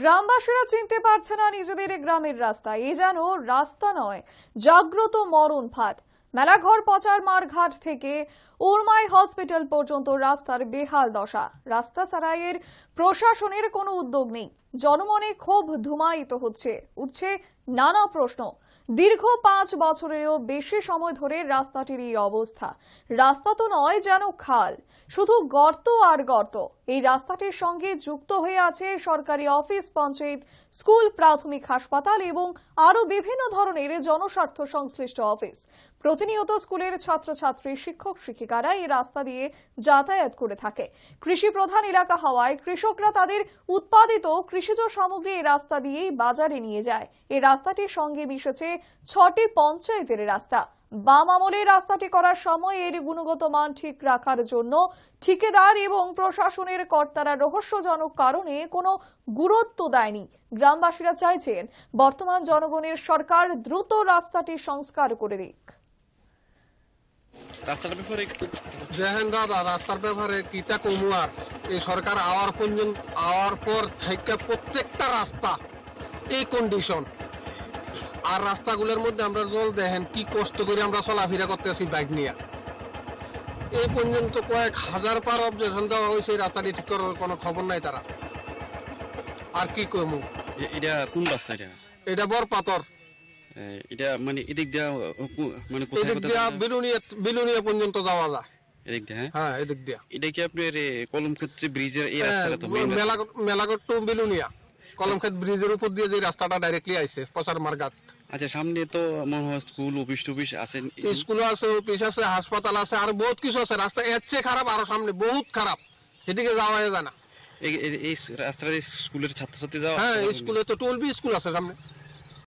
গ্রামবাসীরা চিনতে পারছে না নিজেদের গ্রামের রাস্তা এ যেন রাস্তা নয় জাগ্রত মরণ ফাঁদ মেলাঘর পচার ঘাট থেকে উরমাই হসপিটাল পর্যন্ত রাস্তার বেহাল দশা রাস্তা সারাইয়ের প্রশাসনের কোনো উদ্যোগ নেই জনমনে ক্ষোভ ধুমায়িত হচ্ছে উঠছে নানা প্রশ্ন দীর্ঘ পাঁচ বছরেরও বেশি সময় ধরে রাস্তাটির এই অবস্থা রাস্তা তো নয় যেন খাল শুধু গর্ত আর গর্ত এই রাস্তাটির সঙ্গে যুক্ত হয়ে আছে সরকারি অফিস পঞ্চায়েত স্কুল প্রাথমিক হাসপাতাল এবং আরও বিভিন্ন ধরনের জনস্বার্থ সংশ্লিষ্ট অফিস প্রতিনিয়ত স্কুলের ছাত্রছাত্রী শিক্ষক শিক্ষিকারা এই রাস্তা দিয়ে যাতায়াত করে থাকে কৃষি প্রধান এলাকা হওয়ায় কৃষকরা তাদের উৎপাদিত কৃষিজ সামগ্রী এই রাস্তা দিয়েই বাজারে নিয়ে যায় এরা রাস্তাটির সঙ্গে মিশেছে ছটি পঞ্চায়েতের রাস্তা বাম আমলে রাস্তাটি করার সময় এর গুণগত মান ঠিক রাখার জন্য ঠিকেদার এবং প্রশাসনের কর্তারা রহস্যজনক কারণে কোনো গুরুত্ব দেয়নি গ্রামবাসীরা চাইছেন বর্তমান জনগণের সরকার দ্রুত রাস্তাটি সংস্কার করে দিক রাস্তার ব্যাপারে জেহেন কিতা কমুয়ার এই সরকার আওয়ার পর্যন্ত আওয়ার পর থেকে প্রত্যেকটা রাস্তা এই কন্ডিশন আর রাস্তাগুলোর মধ্যে আমরা জল দেখেন কি কষ্ট করে আমরা চলাফেরা করতেছি বাইক নিয়ে এই পর্যন্ত কয়েক হাজার পার অবজেশন দেওয়া হয়েছে রাস্তাটি ঠিক করার কোনো খবর নাই তারা আর কি কমু এটা কোন রাস্তা এটা এটা বড় পাথর এটা মানে এদিক দিয়া মানে এদিক বিলুনিয়া বিলুনিয়া পর্যন্ত যাওয়া যায় এদিক দিয়ে হ্যাঁ? হ্যাঁ এদিক দিয়া এটা কি আপনার কলমক্ষেত্রে ব্রিজের এই হ্যাঁ, রাস্তাটা তো মেলাগট মেলাগট টু বিলুনিয়া কলমক্ষেত ব্রিজের উপর দিয়ে যে রাস্তাটা ডাইরেক্টলি আইছে পচার মার্গাট আচ্ছা সামনে তো মনে হয় স্কুল অফিস টফিস আছে স্কুল আছে অফিস আছে হাসপাতাল আছে আর বহুত কিছু আছে রাস্তা এর চেয়ে খারাপ আর সামনে বহুত খারাপ সেদিকে যাওয়া যায় না এই রাস্তায় স্কুলের ছাত্রছাত্রী যাওয়া হ্যাঁ স্কুলে তো টলবি স্কুল আছে সামনে